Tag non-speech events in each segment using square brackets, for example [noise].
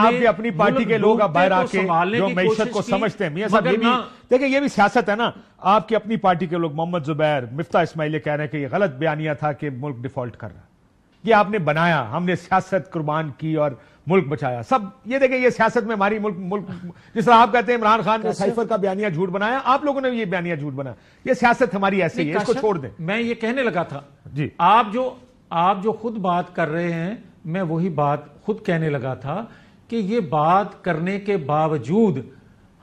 आप भी अपनी पार्टी के लोग बाहर आके जो मैशत को समझते हैं मियाँ साहब ये भी देखिए ये भी सियासत है ना आपकी अपनी पार्टी के लोग मोहम्मद जुबैर मिफ्ता इस्माइल कह रहे हैं कि ये गलत बयानिया था कि मुल्क डिफॉल्ट कर रहा है ये आपने बनाया हमने सियासत कुर्बान की और मुल्क बचाया सब ये देखें ये सियासत में हमारी मुल्क मुल्क जिस तरह आप कहते हैं इमरान खान ने साइफर का बयानिया झूठ बनाया आप लोगों ने ये बयानिया झूठ बनाया ये सियासत हमारी ऐसी है इसको छोड़ दें मैं ये कहने लगा था जी आप जो आप जो खुद बात कर रहे हैं मैं वही बात खुद कहने लगा था कि ये बात करने के बावजूद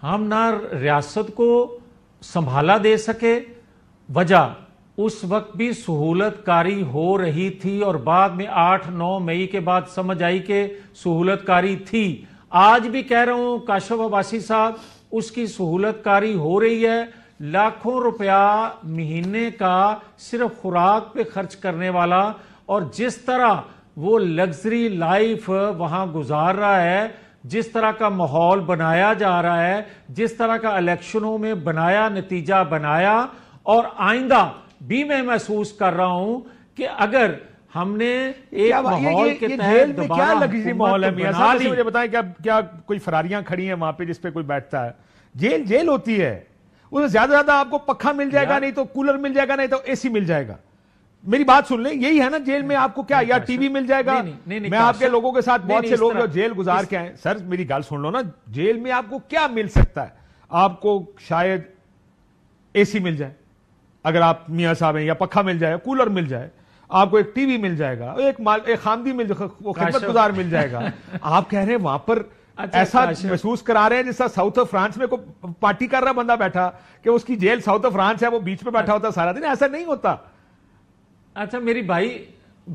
हम ना रियासत को संभाला दे सके वजह उस वक्त भी सहूलतकारी हो रही थी और बाद में आठ नौ मई के बाद समझ आई कि सहूलतकारी थी आज भी कह रहा हूं काशव अबासी साहब उसकी सहूलतकारी हो रही है लाखों रुपया महीने का सिर्फ खुराक पे खर्च करने वाला और जिस तरह वो लग्जरी लाइफ वहां गुजार रहा है जिस तरह का माहौल बनाया जा रहा है जिस तरह का इलेक्शनों में बनाया नतीजा बनाया और आइंदा भी मैं महसूस कर रहा हूं कि अगर हमने एक माहौल के तहत क्या लग्जरी माहौल है मुझे बताएं क्या क्या कोई फरारियां खड़ी हैं वहां पे जिस पे कोई बैठता है जेल जेल होती है उसमें ज्यादा ज्यादा आपको पखा मिल जाएगा नहीं तो कूलर मिल जाएगा नहीं तो एसी मिल जाएगा मेरी बात सुन ले यही है ना जेल में आपको क्या या टीवी मिल जाएगा नहीं, नहीं, नहीं, मैं आपके लोगों के साथ बहुत से लोग जो जेल गुजार के आए सर मेरी गाल सुन लो ना जेल में आपको क्या मिल सकता है आपको शायद एसी मिल जाए अगर आप मियाँ साहब हैं या पखा मिल जाए कूलर मिल जाए आपको एक टीवी मिल जाएगा एक माल एक खामदी मिल जाएगा गुजार मिल जाएगा [laughs] आप कह रहे हैं वहां पर अच्छा, ऐसा महसूस करा रहे हैं जैसा साउथ ऑफ फ्रांस में कोई पार्टी कर रहा बंदा बैठा कि उसकी जेल साउथ ऑफ फ्रांस है वो बीच में बैठा अच्छा। होता सारा दिन ऐसा नहीं होता अच्छा मेरी भाई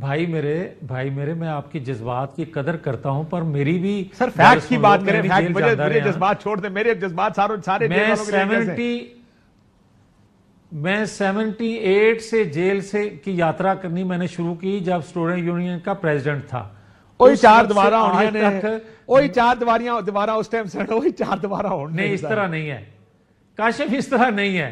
भाई मेरे भाई मेरे मैं आपकी जज्बात की कदर करता हूं पर मेरी भी सर फैक्ट की बात करें फैक्ट मुझे मेरे जज्बात छोड़ दे मेरे जज्बात सारे सारे मैं सेवेंटी मैं सेवेंटी एट से जेल से की यात्रा करनी मैंने शुरू की जब स्टूडेंट यूनियन का प्रेसिडेंट था वही चार दोबारा वही चार दीवारियां दोबारा उस टाइम से वही चार दोबारा नहीं इस तरह नहीं है काशिफ इस तरह नहीं है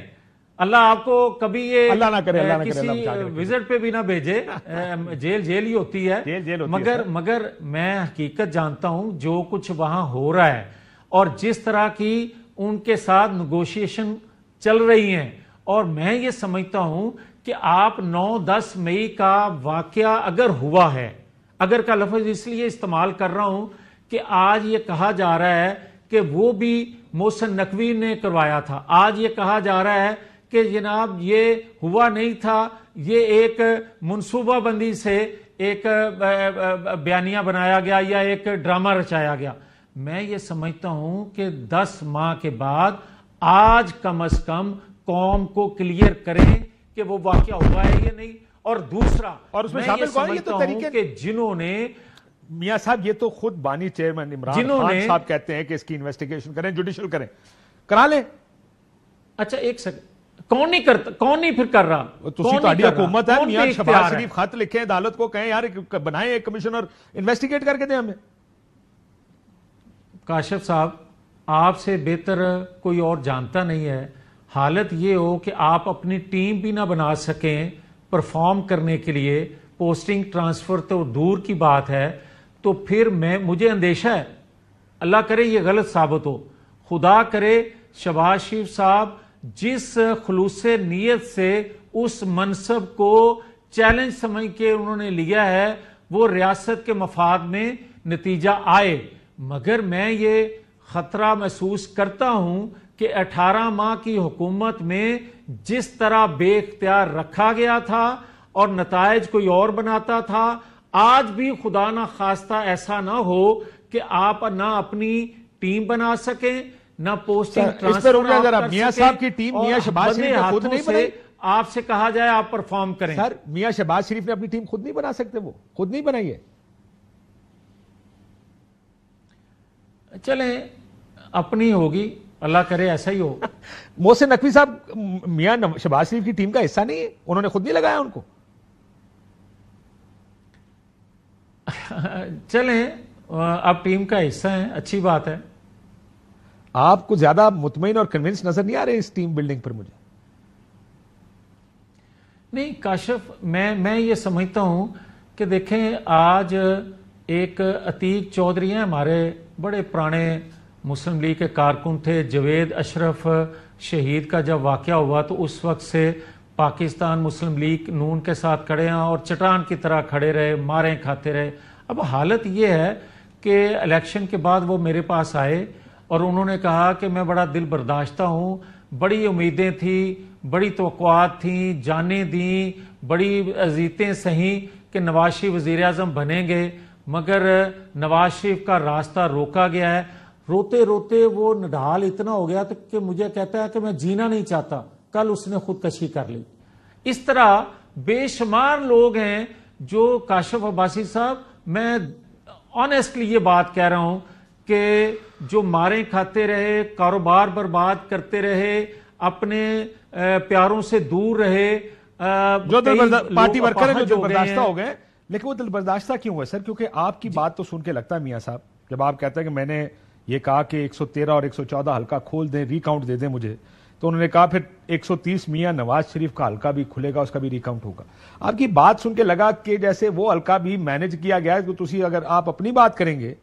अल्लाह आपको कभी ये अल्लाह ना करे अल्लाह ना करे विजिट पे भी ना भेजे [laughs] जेल जेल ही होती है जेल जेल होती मगर है मगर मैं हकीकत जानता हूं जो कुछ वहां हो रहा है और जिस तरह की उनके साथ निगोशिएशन चल रही हैं और मैं ये समझता हूं कि आप 9-10 मई का वाक्य अगर हुआ है अगर का लफज इसलिए इस्तेमाल कर रहा हूं कि आज ये कहा जा रहा है कि वो भी मोहसन नकवी ने करवाया था आज ये कहा जा रहा है कि जनाब ये हुआ नहीं था ये एक मनसूबाबंदी से एक बयानिया बनाया गया या एक ड्रामा रचाया गया मैं ये समझता हूं कि 10 माह के बाद आज कम अज कम कौम को क्लियर करें कि वो वाक्य हुआ है या नहीं और दूसरा और उसमें शामिल कौन ये तो तरीके कि जिन्होंने मियाँ साहब ये तो खुद बानी चेयरमैन इमरान जिन्होंने साहब कहते हैं कि इसकी इन्वेस्टिगेशन करें जुडिशल करें करा लें अच्छा एक सेकंड कौन नहीं करता कौन नहीं फिर कर रहा तुसी तो आड़ी हुकूमत है मियां शहबाज शरीफ खत लिखे अदालत को कहें यार बनाए एक कमीशन और इन्वेस्टिगेट करके दें हमें काशिफ साहब आपसे बेहतर कोई और जानता नहीं है हालत ये हो कि आप अपनी टीम भी ना बना सकें परफॉर्म करने के लिए पोस्टिंग ट्रांसफर तो दूर की बात है तो फिर मैं मुझे अंदेशा है अल्लाह करे ये गलत साबित हो खुदा करे शबाज शरीफ साहब जिस खलूस नीयत से उस मनसब को चैलेंज समझ के उन्होंने लिया है वो रियासत के मफाद में नतीजा आए मगर मैं ये ख़तरा महसूस करता हूँ कि 18 माह की हुकूमत में जिस तरह बेख्तियार रखा गया था और नतज कोई और बनाता था आज भी खुदा ना खास्ता ऐसा ना हो कि आप ना अपनी टीम बना सकें ना पोस्टिंग इस अगर आप मियाँ साहब की टीम मियाँ शबाज शरीफ ने खुद नहीं बनाई आपसे कहा जाए आप परफॉर्म करें सर मियाँ शहबाज शरीफ ने अपनी टीम खुद नहीं बना सकते वो खुद नहीं बनाई है चले अपनी होगी अल्लाह करे ऐसा ही हो [laughs] मोहसिन नकवी साहब मियाँ शबाज शरीफ की टीम का हिस्सा नहीं है उन्होंने खुद नहीं लगाया उनको [laughs] चलें अब टीम का हिस्सा है अच्छी बात है आपको ज्यादा मुतमिन और कन्विंस नजर नहीं आ रहे इस टीम बिल्डिंग पर मुझे नहीं काशफ मैं मैं ये समझता हूं कि देखें आज एक अतीक चौधरी हैं हमारे बड़े पुराने मुस्लिम लीग के कारकुन थे जवेद अशरफ शहीद का जब वाक़ हुआ तो उस वक्त से पाकिस्तान मुस्लिम लीग नून के साथ खड़े हैं और चटान की तरह खड़े रहे मारें खाते रहे अब हालत ये है कि इलेक्शन के बाद वो मेरे पास आए और उन्होंने कहा कि मैं बड़ा दिल बर्दाश्ता हूँ बड़ी उम्मीदें थी बड़ी तो थी जाने दी बड़ी अजीतें सही कि नवाज शरीफ वज़ी अजम बनेंगे मगर नवाज शरीफ का रास्ता रोका गया है रोते रोते वो निढाल इतना हो गया तो कि मुझे कहता है कि मैं जीना नहीं चाहता कल उसने खुदकशी कर ली इस तरह बेशुमार लोग हैं जो काशिफ अब्बासी साहब मैं ऑनेस्टली ये बात कह रहा हूं कि जो मारे खाते रहे कारोबार बर्बाद करते रहे अपने प्यारों से दूर रहे जो पार्टी वर्कर है जो बर्दाश्त हो गए लेकिन वो दिल बर्दाश्त क्यों हुआ सर क्योंकि आपकी बात तो सुन के लगता है मियाँ साहब जब आप कहते हैं कि मैंने ये कहा कि 113 और 114 हल्का खोल दें रिकाउंट दे दें मुझे तो उन्होंने कहा फिर 130 मियाँ नवाज शरीफ का हल्का भी खुलेगा उसका भी रिकाउंट होगा आपकी बात सुन के लगा कि जैसे वो हल्का भी मैनेज किया गया है तो अगर आप अपनी बात करेंगे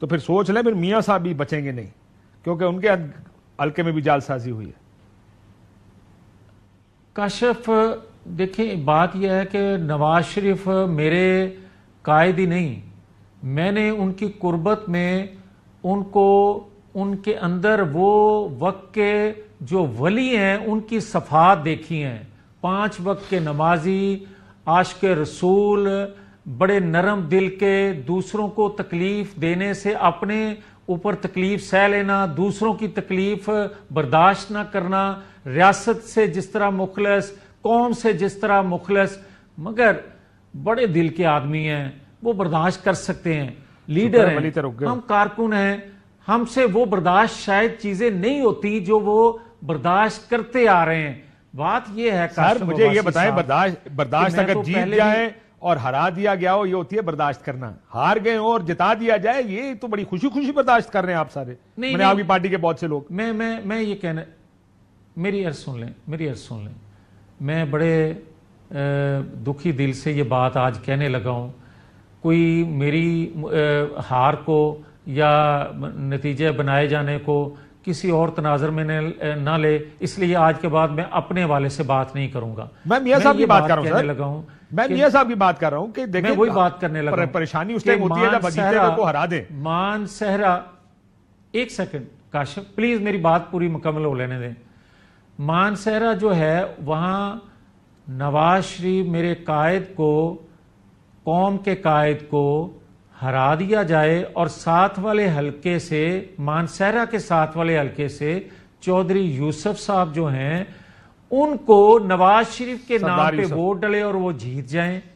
तो फिर सोच लें फिर मियाँ साहब भी बचेंगे नहीं क्योंकि उनके हल्के में भी जालसाजी हुई है काशफ देखिए बात यह है कि नवाज शरीफ मेरे कायद ही नहीं मैंने उनकी कुर्बत में उनको उनके अंदर वो वक्त के जो वली हैं उनकी सफात देखी हैं पांच वक्त के नमाजी आश के रसूल बड़े नरम दिल के दूसरों को तकलीफ देने से अपने ऊपर तकलीफ सह लेना दूसरों की तकलीफ बर्दाश्त ना करना रियासत से जिस तरह मुखलस कौम से जिस तरह मुखलस मगर बड़े दिल के आदमी हैं वो बर्दाश्त कर सकते हैं लीडर हैं तो हम कारकुन हैं हमसे वो बर्दाश्त शायद चीजें नहीं होती जो वो बर्दाश्त करते आ रहे हैं बात ये है सर मुझे ये बताएं बर्दाश्त बर्दाश्त अगर तो जीत जाए और हरा दिया गया हो ये होती है बर्दाश्त करना हार गए और जिता दिया जाए ये तो बड़ी खुशी खुशी बर्दाश्त कर रहे हैं आप सारे नहीं, मैंने आपकी पार्टी के बहुत से लोग मैं मैं मैं ये कहना मेरी अर्ज सुन लें मेरी अर्ज सुन लें मैं बड़े दुखी दिल से ये बात आज कहने लगा हूँ कोई मेरी हार को या नतीजे बनाए जाने को किसी और तनाजर में न ले इसलिए आज के बाद मैं अपने वाले से बात नहीं करूंगा मैं मियाँ साहब की बात कर रहा हूँ लगा हूँ मैं मियाँ साहब की बात कर रहा हूँ कि देखिए वही बात करने लगा परेशानी उस होती है बगीचे को हरा दे मान सहरा एक सेकंड काशिफ प्लीज मेरी बात पूरी मुकम्मल हो लेने दें मान सहरा जो है वहां नवाज शरीफ मेरे कायद को कौम के कायद को हरा दिया जाए और साथ वाले हलके से मानसहरा के साथ वाले हलके से चौधरी यूसुफ साहब जो हैं उनको नवाज शरीफ के नाम पे वोट डले और वो जीत जाएं